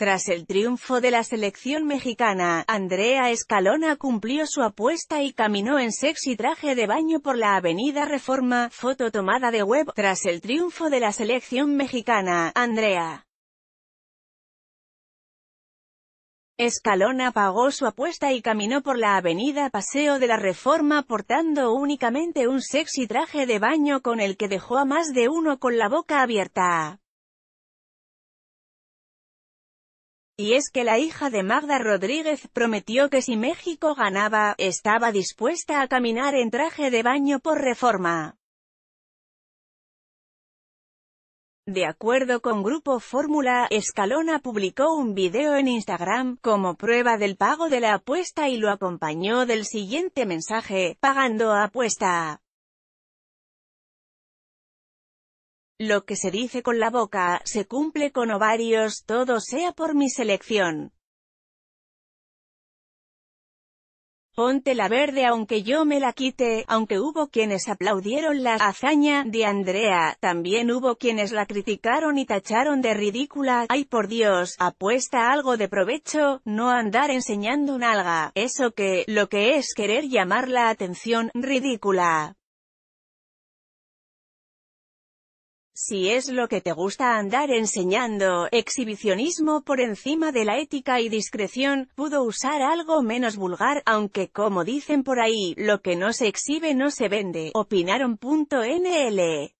Tras el triunfo de la selección mexicana, Andrea Escalona cumplió su apuesta y caminó en sexy traje de baño por la avenida Reforma, foto tomada de web. Tras el triunfo de la selección mexicana, Andrea Escalona pagó su apuesta y caminó por la avenida Paseo de la Reforma portando únicamente un sexy traje de baño con el que dejó a más de uno con la boca abierta. Y es que la hija de Magda Rodríguez prometió que si México ganaba, estaba dispuesta a caminar en traje de baño por reforma. De acuerdo con Grupo Fórmula, Escalona publicó un video en Instagram, como prueba del pago de la apuesta y lo acompañó del siguiente mensaje, pagando apuesta. Lo que se dice con la boca, se cumple con ovarios, todo sea por mi selección. Ponte la verde aunque yo me la quite, aunque hubo quienes aplaudieron la hazaña de Andrea, también hubo quienes la criticaron y tacharon de ridícula, ay por Dios, apuesta algo de provecho, no andar enseñando un alga, eso que, lo que es querer llamar la atención, ridícula. Si es lo que te gusta andar enseñando, exhibicionismo por encima de la ética y discreción, pudo usar algo menos vulgar, aunque como dicen por ahí, lo que no se exhibe no se vende, opinaron.nl.